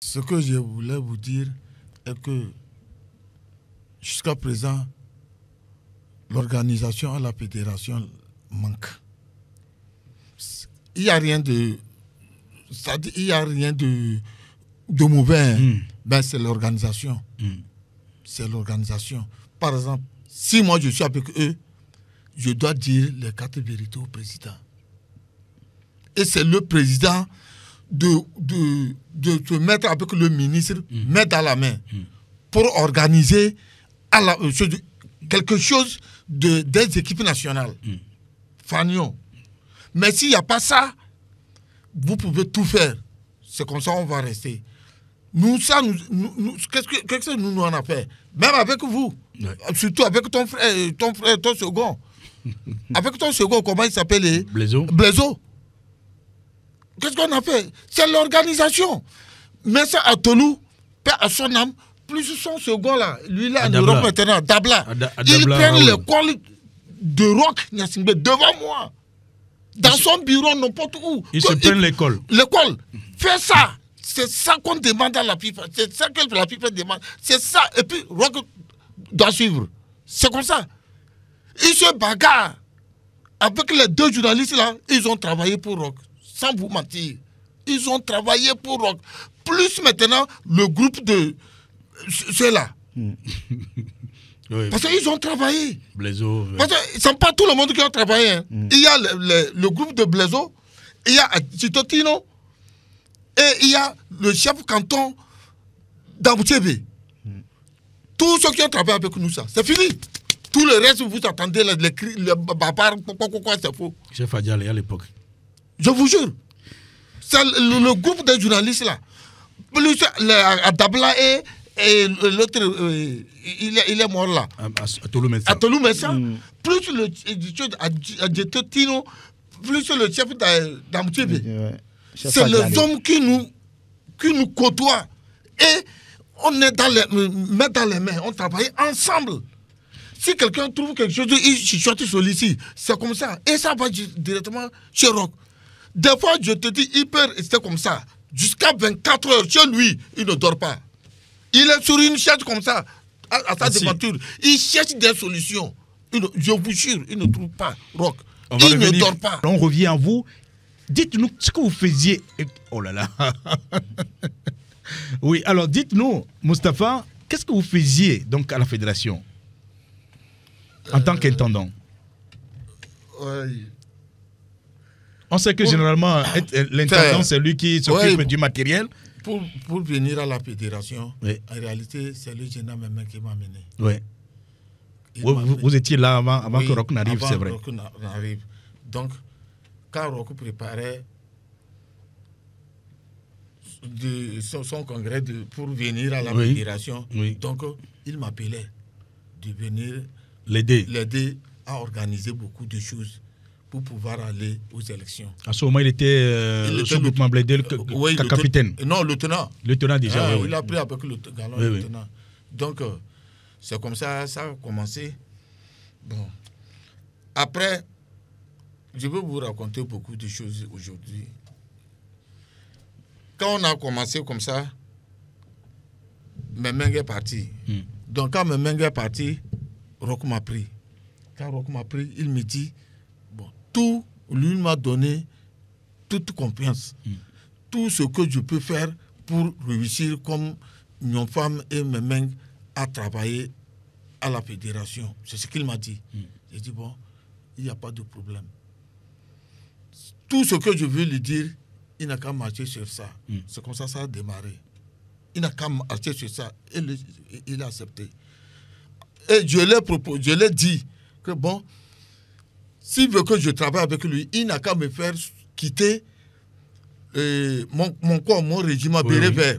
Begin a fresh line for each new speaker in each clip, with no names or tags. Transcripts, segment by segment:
Ce que je voulais vous dire est que jusqu'à présent, l'organisation à la fédération manque. Il n'y a rien de. il n'y a rien de, de mauvais. Hein. Hmm. Ben, c'est l'organisation. Hmm. C'est l'organisation. Par exemple, si moi je suis avec eux, je dois dire les quatre vérités au président. Et c'est le président de, de, de se mettre avec le ministre, mm. mettre à la main, mm. pour organiser à euh, quelque chose de, des équipes nationales. Mm. Fagnon. Mais s'il n'y a pas ça, vous pouvez tout faire. C'est comme ça on va rester. Nous, ça, nous, qu'est-ce, que, nous, nous en a fait Même avec vous. Surtout avec ton frère, ton frère, ton second. avec ton second, comment il s'appelle Blaiseau. Blaiseau. Qu'est-ce qu'on a fait C'est l'organisation. Mais ça à Tolou, père à son âme, plus son second là, lui là en Europe maintenant, Dabla. Il prend ah l'école de Rock Nyasimbe devant moi. Dans son bureau, n'importe où. Il se prend l'école. L'école. Fais ça. C'est ça qu'on demande à la FIFA. C'est ça que la FIFA demande. C'est ça. Et puis, Rock doit suivre. C'est comme ça. Ils se bagarrent. Avec les deux journalistes là, ils ont travaillé pour Rock sans vous mentir. Ils ont travaillé pour Plus maintenant, le groupe de. C'est là. Parce qu'ils ont travaillé.
Blaiseau. Parce
que ce pas tout le monde qui a travaillé. Hein. Mm. Il y a le, groupe de Blaiseau, il y a Citotino. et il y a le chef canton d'Abouchébé. Mm. Tous ceux qui ont travaillé avec nous, ça, c'est fini. Tout le reste, vous attendez les, les, les, quoi c'est faux.
Chef Adjale à l'époque.
Je vous jure. Le, le, groupe des journalistes là. Plus le, Dabla et, euh, l'autre, euh, il, est mort là. À, à, à Toulouse Plus le chef à, plus le chef d'Amtibé.
C'est les hommes
qui nous, qui nous côtoient. Et on est dans les, met dans les mains, on travaille ensemble. Si quelqu'un trouve quelque chose, il choisit celui-ci. C'est comme ça. Et ça va directement chez Rock. Des fois, je te dis, il peut rester comme ça. Jusqu'à 24 heures, chez lui, il ne dort pas. Il est sur une chaise comme ça, à, sa devanture. Il cherche des solutions. je vous jure, il ne trouve pas. Rock. il ne dort pas. On revient à
vous. Dites-nous ce que vous faisiez. Oh là là. oui, alors dites-nous, Mustapha, qu'est-ce que vous faisiez donc à la fédération en tant euh, qu'intendant oui. On sait que généralement, euh, l'intendant, c'est lui qui s'occupe du matériel.
Pour, pour, venir à la fédération, en réalité, c'est le général qui m'a
mené. Vous, étiez là avant, avant que Rock n'arrive, c'est vrai.
Donc, quand Rock préparait son, congrès pour venir à la fédération. Donc, il m'appelait de venir l'aider à organiser beaucoup de choses pour pouvoir aller aux élections.
À ce moment, il était, euh, il était le, Bledel, euh, euh, oui, le capitaine. Non, lieutenant. Lieutenant déjà. Ah, oui, il a pris avec le galon oui, lieutenant.
Donc, euh, c'est comme ça, ça a commencé. Bon. Après, je vais vous raconter beaucoup de choses aujourd'hui. Quand on a commencé comme ça, Memengue est parti. Hmm. Donc, quand Memengue est parti, Rock m'a pris. Quand Rock m'a pris, il me dit tout, lui m'a donné toute confiance. Mm. Tout ce que je peux faire pour réussir comme une femme et mes mains à travailler à la fédération. C'est ce qu'il m'a dit. Mm. J'ai dit, bon, il n'y a pas de problème. Tout ce que je veux lui dire, il n'a qu'à marcher sur ça. Mm. C'est comme ça ça a démarré. Il n'a qu'à marcher sur ça. Et il, a accepté. Et je l'ai je l'ai dit que bon, s'il veut que je travaille avec lui, il n'a qu'à me faire quitter euh, mon, corps, mon régiment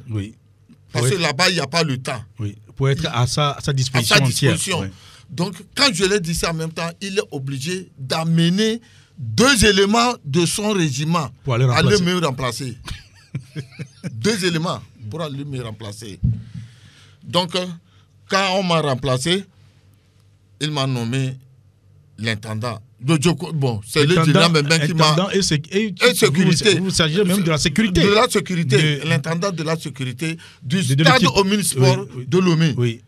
oui, Parce que là-bas, il n'y a pas le temps.
Pour être à, sa, disposition.
Donc, quand je l'ai dit ça en même temps, il est obligé d'amener deux éléments de son régiment pour aller me remplacer. deux éléments pour aller me remplacer. Donc, euh, quand on m'a remplacé, il m'a nommé l'intendant de bon, c'est le même qui m'a. Et, et, et, sécurité. Vous, vous
s'agissez même de la sécurité. De la sécurité. L'intendant
de la sécurité du de, stade au Omnisport oui, de Lomé. Oui.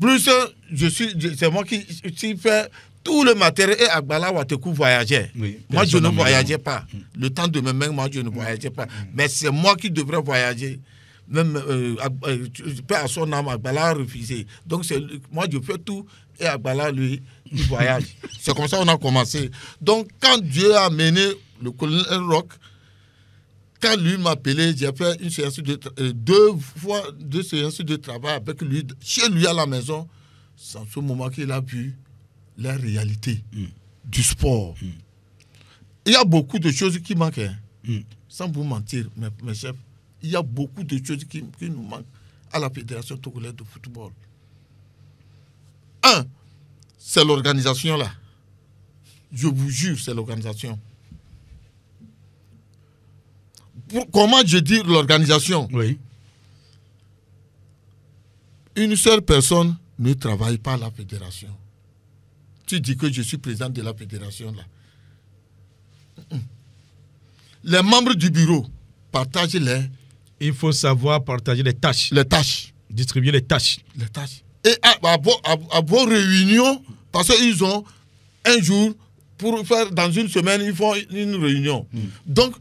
Plus, je suis, c'est moi qui, qui fais tout le matériel. Et Agbala Watekou voyageait. Oui, moi, je ne voyageais pas. Mm. Le temps de mes mains, moi, je ne voyageais pas. Mm. Mais c'est moi qui devrais voyager même euh, à son âme, Agbala a refusé. Donc moi, je fais tout et Agbala, lui, il voyage. c'est comme ça qu'on a commencé. Donc quand Dieu a amené le colonel Rock, quand lui m'a appelé, j'ai fait une de euh, deux fois deux séances de travail avec lui, chez lui à la maison. C'est en ce moment qu'il a vu la réalité mm. du sport. Mm. Il y a beaucoup de choses qui manquaient, hein. mm. Sans vous mentir, mes chefs, il y a beaucoup de choses qui, nous manquent à la Fédération togolaise de football. Un, c'est l'organisation là. Je vous jure, c'est l'organisation. Comment je dis l'organisation Oui. Une seule personne ne travaille pas à la fédération. Tu dis que je suis président de la fédération là. Les membres du bureau partagent les il faut savoir partager les tâches. Les tâches. Distribuer les tâches. Les tâches. Et à, vos réunions, parce qu'ils ont un jour pour faire dans une semaine, ils font une réunion. Hmm. Donc,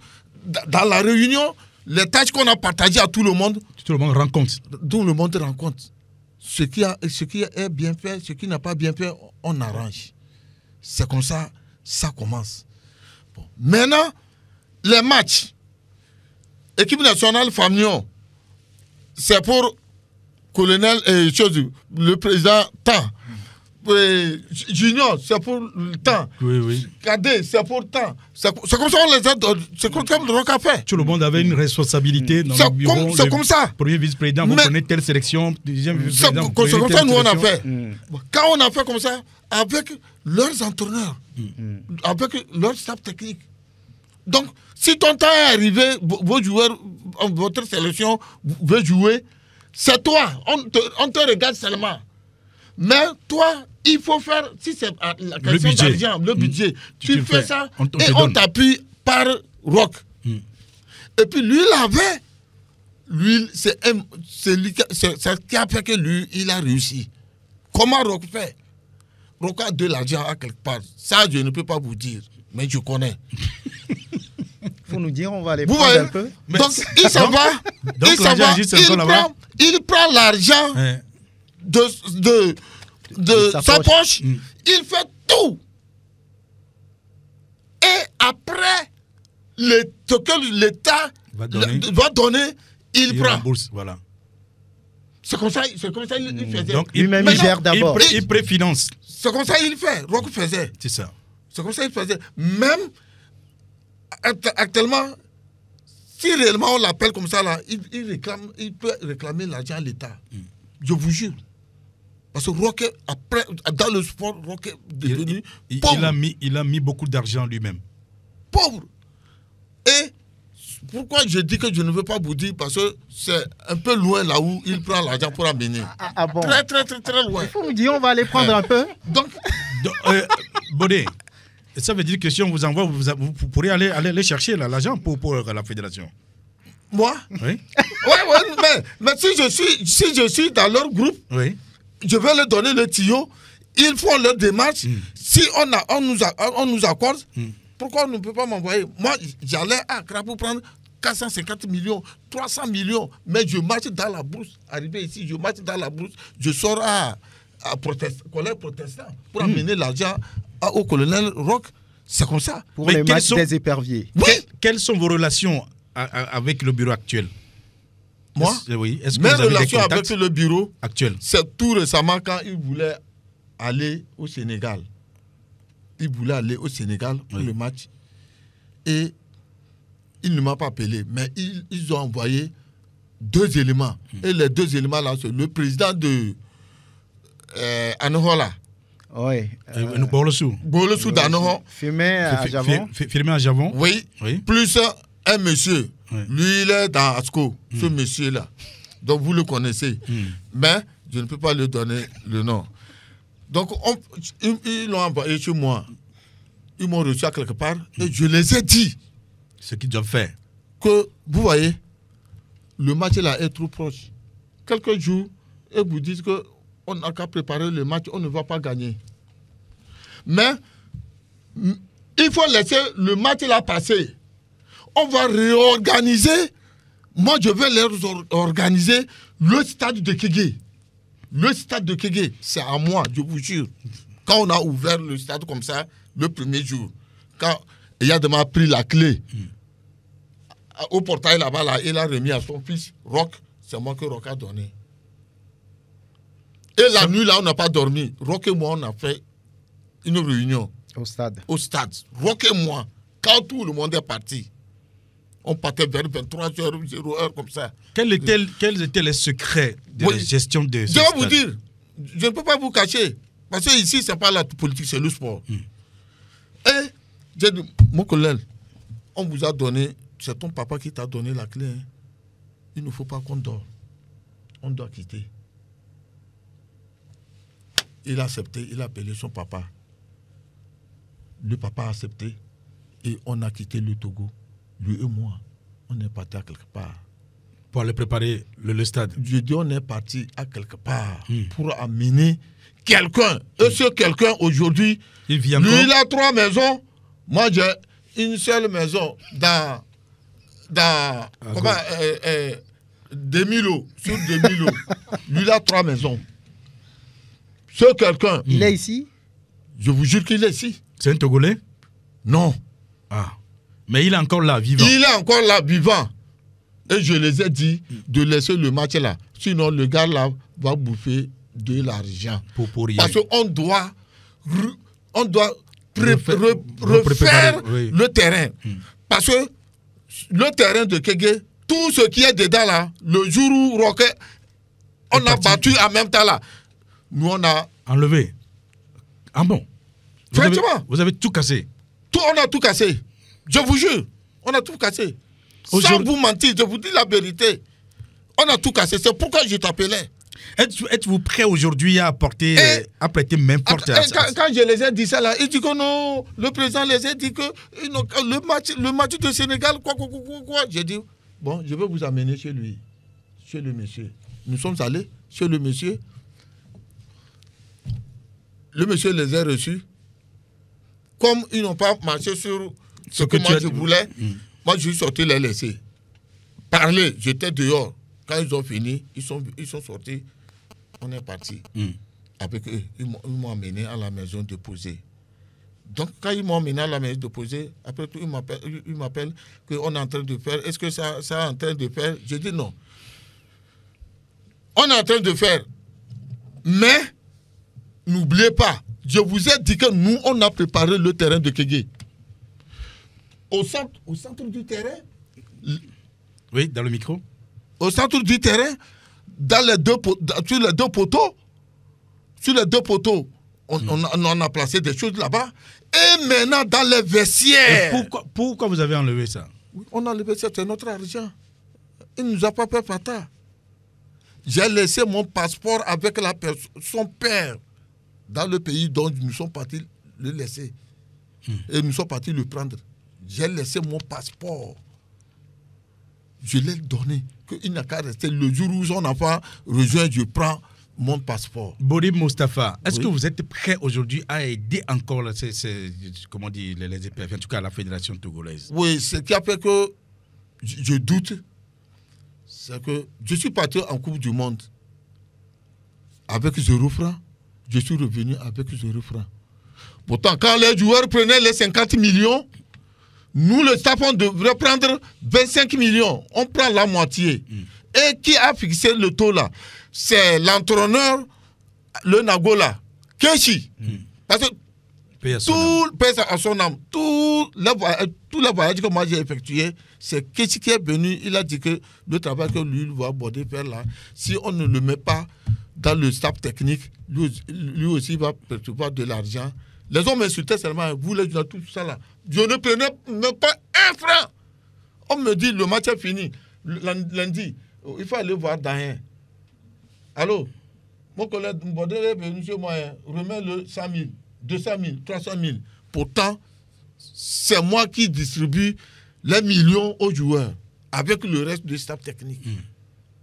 dans la réunion, les tâches qu'on a partagées à tout le monde. Tout le monde rend compte. Tout le monde rend compte. Ce qui, a, ce qui est bien fait, ce qui n'a pas bien fait, on arrange. C'est comme ça, ça commence. Maintenant, les matchs équipe nationale Famion, c'est pour colonel eh, le président Tan. Eh, junior, c'est pour le temps. Oui, oui. Cadet, c'est pour le C'est comme
ça qu'on les a... C'est comme ça le a fait. Tout le monde avait une responsabilité. C'est comme, ça. Premier vice-président, vous prenez telle sélection. Deuxième vice-président. C'est comme ça nous on a fait. Mm. Quand on a
fait comme ça, avec leurs entraîneurs, mm. avec leur staff technique, donc, si ton temps est arrivé, vos joueurs, votre sélection veut jouer, c'est toi. On te, regarde seulement. Mais toi, il faut faire, si c'est la question d'argent, le mm. budget, tu, fais, ça et on t'appuie par rock. Mm. Et puis lui, il avait. Lui, c'est ce qui a fait que lui, il a réussi. Comment rock fait Rock a de l'argent à quelque part. Ça, je ne peux pas vous dire, mais je connais.
faut nous dire, on va aller voir un peu. donc, il s'en va. Donc, il s'en va. Il prend,
il prend l'argent hein. de, de, de, sa, poche. Mm. Il fait tout. Et après le, ce que l'État va donner, il, il prend. Bourse, voilà. C'est comme ça, c'est comme ça il, il mm. faisait. Donc, il même il gère d'abord. Il, préfinance. c'est comme ça il fait. Rock faisait. C'est ça. C'est comme ça il faisait. Même actuellement, si réellement on l'appelle comme ça, là, il, réclame, il peut réclamer l'argent à l'État. Je vous jure. Parce que Rocket, après, dans le sport, Rocket il, a mis, il a mis beaucoup d'argent lui-même. Pauvre. Et pourquoi je dis que je ne veux pas vous dire Parce que c'est un peu loin là où il prend l'argent pour amener. Ah, ah, ah, très, très, très, très loin. Il faut me dire, on va aller prendre hein. un peu.
Donc, Bonnet ça veut dire que si on vous envoie, vous, pourrez aller, aller, chercher l'argent pour, pour euh, la fédération. Moi Oui.
mais, si, je suis, si je suis dans leur groupe, je vais leur donner le tuyau. Ils font leur démarche. Hmm. Si on, nous on nous accorde, hmm. pourquoi on ne peut pas m'envoyer Moi, j'allais à Accra pour prendre 450 millions, 300 millions, mais je marche dans la bourse. Arrivé ici, je marche dans la bourse, je sors à à pour amener hmm. l'argent au colonel Rock. C'est comme ça. Pour les matchs quelles sont vos relations
avec le bureau actuel Moi mes relations avec le bureau actuel,
c'est tout récemment quand il voulait aller au Sénégal. Il voulait aller au Sénégal pour le match. Et il ne m'a pas appelé, mais ils, ont envoyé deux éléments. Hmm. Et les deux éléments-là, c'est le président de, eh, ane Oui. Eh, euh, nous le sous. le sous Firmé à Javon. à Javon. Oui. oui. Plus un monsieur. Lui, il est dans Asco, ce hmm. monsieur-là. Donc, vous le connaissez. Hmm. Mais je ne peux pas lui donner le nom. Donc, ils l'ont envoyé chez moi. Ils m'ont reçu à quelque part et hmm. je les ai dit.
Ce qu'ils ont faire.
Que, vous voyez, le match là est trop proche. Quelques jours, et vous dites que on n'a qu'à préparer le match, on ne va pas gagner. Mais il faut laisser le match là passer. On va réorganiser. Moi, je vais leur organiser le stade de Kégué. Le stade de Kégué, c'est à moi, je vous jure. Quand on a ouvert le stade comme ça, le premier jour, quand Yadema a pris la clé mm. au portail là-bas, là, il a remis à son fils, Rock, c'est moi que Rock a donné. Et la nuit, là, on n'a pas dormi. Rock et moi, on a fait une réunion. Au stade. Au stade. Rock et moi, quand tout le monde est parti, on partait vers 23h, 0h, comme ça. Quels étaient, les secrets
de la gestion de ce Je vais vous dire,
je ne peux pas vous cacher. Parce que ici, ce n'est pas la politique, c'est le sport. Hmm. Et j'ai mon collègue, on vous a donné, c'est ton papa qui t'a donné la clé. Hein. Il ne faut pas qu'on dort. On doit quitter il a accepté, il a appelé son papa. Le papa a accepté et on a quitté le Togo. Lui et moi, on est parti à quelque part. Pour aller préparer le, stade Je dis, on est parti à quelque part hmm. pour amener quelqu'un. Et hmm. ce quelqu'un aujourd'hui,
il vient lui, il
a trois maisons. Moi, j'ai une seule maison dans. dans. Ah, comment euh, euh, sur lui, il a trois maisons. Ce quelqu'un. Il est ici Je vous jure qu'il est ici. C'est un Togolais Non. Ah. Mais il est encore là, vivant. Il est encore là, vivant. Et je les ai dit mm. de laisser le match là. Sinon, le gars là va bouffer de l'argent. Pour, Parce qu'on doit, on doit refaire, le terrain. Mm. Parce que le terrain de Kege, tout ce qui est dedans là, le jour où Rocket, on a battu en même temps là nous on a enlevé. Ah bon Franchement vous avez, tout cassé. Tout, on a tout cassé. Je vous jure, on a tout cassé. Sans vous mentir, je vous dis la vérité. On a tout cassé. C'est pourquoi je
t'appelais. Êtes-vous prêt aujourd'hui à apporter, eh, euh, à prêter à, eh, quand,
je les ai dit ça là, ils disent que non, le président les a dit que eh, le match, le match de Sénégal, quoi, quoi, quoi, quoi, quoi. J'ai dit, bon, je vais vous amener chez lui, chez le monsieur. Nous sommes allés chez le monsieur le monsieur les a reçus. Comme ils n'ont pas marché sur ce, que, moi je voulais, mm. moi je suis sorti les laisser. Parler, j'étais dehors. Quand ils ont fini, ils sont, ils sont sortis, on est parti. Mm. Avec eux, ils m'ont amené à la maison de poser. Donc, quand ils m'ont amené à la maison de poser, après tout, ils m'appellent qu'on est en train de faire. Est-ce que ça, ça est en train de faire J'ai dit non. On est en train de faire. Mais n'oubliez pas, je vous ai dit que nous, on a préparé le terrain de Kégué. Au centre, au du terrain. Oui, dans le micro. Au centre du terrain, dans les deux, sur les deux poteaux, sur les deux poteaux, hmm. on, a, placé des choses là-bas. Et maintenant, dans les vestiaires. pourquoi, vous avez enlevé ça On a enlevé ça, c'est notre argent. Il ne nous a pas fait pata. J'ai laissé mon passeport avec la son père dans le pays dont nous sommes partis le laisser. Hmm. Et nous sommes partis le prendre. J'ai laissé mon passeport. Je l'ai donné. Il n'a qu'à rester. Le jour où son pas rejoint, je prends mon passeport.
Boris Mustafa, est-ce que vous êtes prêt aujourd'hui à aider encore comment dit, les, e en tout cas la Fédération togolaise
Oui, ce qui a fait que je, doute, c'est que je suis parti en Coupe du Monde avec zéro je suis revenu avec ce refrain. Pourtant, quand les joueurs prenaient les 50 millions, nous, le staff, on devrait prendre 25 millions. On prend la moitié. Mm. Et qui a fixé le taux là C'est l'entraîneur, le Nagola, Kenshi. Mm. Parce que tout à son âme. Tout le, voyage que moi j'ai effectué, c'est Keshi qui est venu. Il a dit que le travail que lui va aborder faire là, si on ne le met pas dans le staff technique, lui, aussi va recevoir de l'argent. Les hommes insultaient seulement, vous les gens, tout ça là. Je ne prenais même pas un franc. On me dit, le match est fini. Lundi, il faut aller voir Daniel. Allô Mon collègue Mbodé est venu chez moi, hein. remet le 100 000, 200 000, 300 000. Pourtant, c'est moi qui distribue les millions aux joueurs avec le reste du staff technique. Hmm.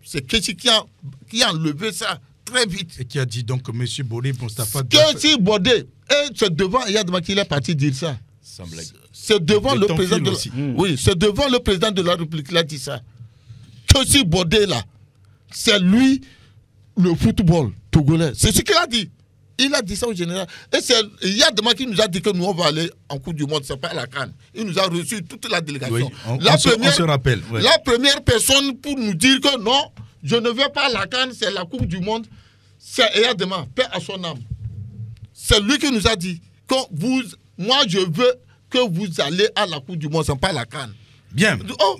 C'est Kessi qui a, qui a enlevé ça très vite. Et qui a dit donc que M. Baudet, Mustafa... Que et c'est devant Yad qui est parti dire ça. C'est devant le président de la... Hmm. Oui, c'est devant le président de la République qu'il a dit ça. Que si là, c'est lui le football togolais. C'est ce qu'il a dit. Il a dit ça au général. Et c'est Yadma qui nous a dit que nous, on va aller en Coupe du Monde, c'est pas à la Cannes. Il nous a reçu toute la délégation. se, rappelle. La première personne pour nous dire que non, je ne veux pas la canne, c'est la Coupe du Monde. C'est demain, paix à son âme. C'est lui qui nous a dit que vous, moi, je veux que vous allez à la Coupe du Monde, sans pas la canne Bien. Oh,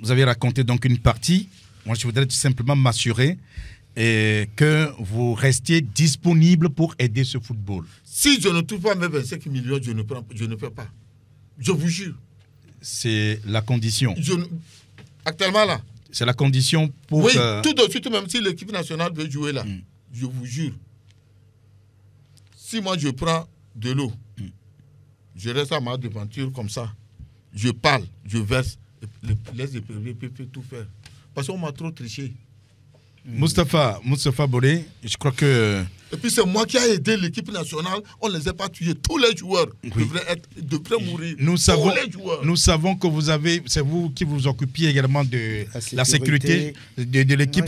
vous avez raconté donc une partie. Moi, je voudrais tout simplement m'assurer eh, que vous restiez disponible pour aider ce football.
Si je ne trouve pas mes 25 millions, je ne, prends, je ne fais pas. Je vous jure.
C'est la condition. Je, actuellement là. C'est la condition pour. Oui, tout
de suite, même si l'équipe nationale veut jouer là, mm. je vous jure. Si moi je prends de l'eau, mm. je reste à ma devanture comme ça, je parle, je verse, laisse les PVP tout faire. Parce qu'on m'a trop triché. Mustapha,
mm. Mustapha Boré, je crois que.
Et puis c'est moi qui ai aidé l'équipe nationale. On ne les a pas tués. Tous les joueurs devraient, être, mourir. Nous savons,
nous savons que vous avez, c'est vous qui vous occupiez également de la sécurité, de, l'équipe.